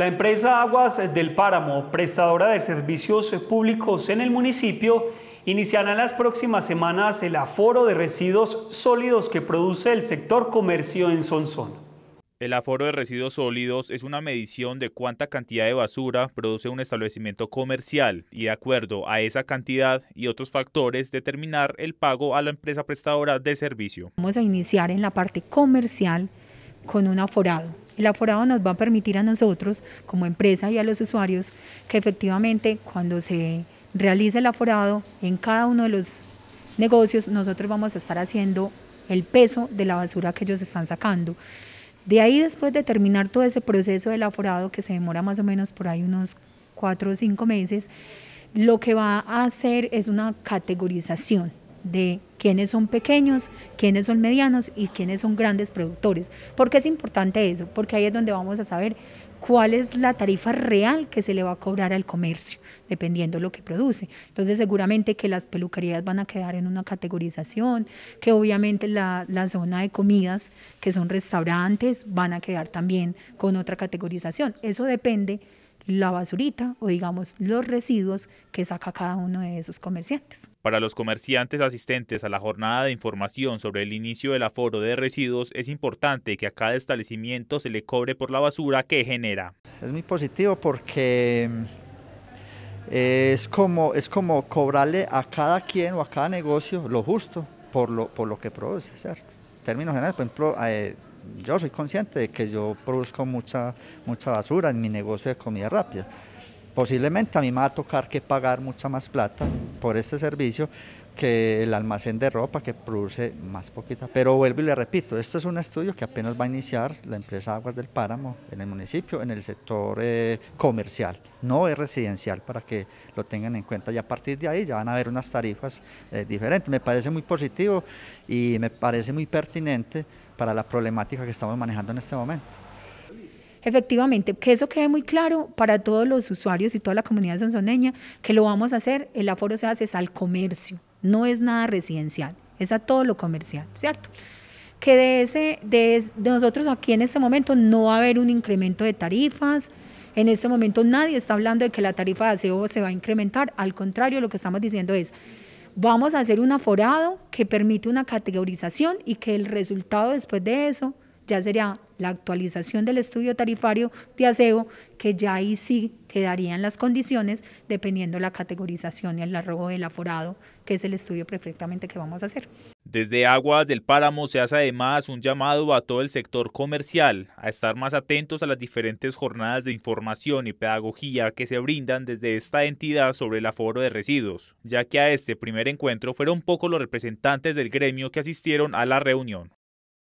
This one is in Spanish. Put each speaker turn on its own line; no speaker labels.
La empresa Aguas del Páramo, prestadora de servicios públicos en el municipio, iniciará en las próximas semanas el aforo de residuos sólidos que produce el sector comercio en Sonsón. El aforo de residuos sólidos es una medición de cuánta cantidad de basura produce un establecimiento comercial y de acuerdo a esa cantidad y otros factores determinar el pago a la empresa prestadora de servicio.
Vamos a iniciar en la parte comercial con un aforado. El aforado nos va a permitir a nosotros, como empresa y a los usuarios, que efectivamente cuando se realice el aforado en cada uno de los negocios, nosotros vamos a estar haciendo el peso de la basura que ellos están sacando. De ahí, después de terminar todo ese proceso del aforado, que se demora más o menos por ahí unos cuatro o cinco meses, lo que va a hacer es una categorización de quiénes son pequeños, quiénes son medianos y quiénes son grandes productores. ¿Por qué es importante eso? Porque ahí es donde vamos a saber cuál es la tarifa real que se le va a cobrar al comercio, dependiendo de lo que produce. Entonces seguramente que las peluquerías van a quedar en una categorización, que obviamente la, la, zona de comidas, que son restaurantes, van a quedar también con otra categorización. Eso depende la basurita o digamos los residuos que saca cada uno de esos comerciantes.
Para los comerciantes asistentes a la jornada de información sobre el inicio del aforo de residuos es importante que a cada establecimiento se le cobre por la basura que genera.
Es muy positivo porque eh, es como, es como cobrarle a cada quien o a cada negocio lo justo por lo, por lo que produce, ¿cierto? En términos generales, por ejemplo, eh, yo soy consciente de que yo produzco mucha, mucha basura en mi negocio de comida rápida posiblemente a mí me va a tocar que pagar mucha más plata por este servicio que el almacén de ropa que produce más poquita. Pero vuelvo y le repito, esto es un estudio que apenas va a iniciar la empresa Aguas del Páramo en el municipio, en el sector eh, comercial, no es residencial, para que lo tengan en cuenta. Y a partir de ahí ya van a haber unas tarifas eh, diferentes. Me parece muy positivo y me parece muy pertinente para la problemática que estamos manejando en este momento.
Efectivamente, que eso quede muy claro para todos los usuarios y toda la comunidad sonsoneña, que lo vamos a hacer, el aforo se hace al comercio, no es nada residencial, es a todo lo comercial, ¿cierto? Que de, ese, de, nosotros aquí en este momento no va a haber un incremento de tarifas, en este momento nadie está hablando de que la tarifa de aseo se va a incrementar, al contrario, lo que estamos diciendo es, vamos a hacer un aforado que permite una categorización y que el resultado después de eso ya sería la actualización del estudio tarifario de aseo, que ya ahí sí quedarían las condiciones dependiendo la categorización y el largo del aforado, que es el estudio perfectamente que vamos a hacer.
Desde Aguas del Páramo se hace además un llamado a todo el sector comercial a estar más atentos a las diferentes jornadas de información y pedagogía que se brindan desde esta entidad sobre el aforo de residuos, ya que a este primer encuentro fueron pocos los representantes del gremio que asistieron a la reunión.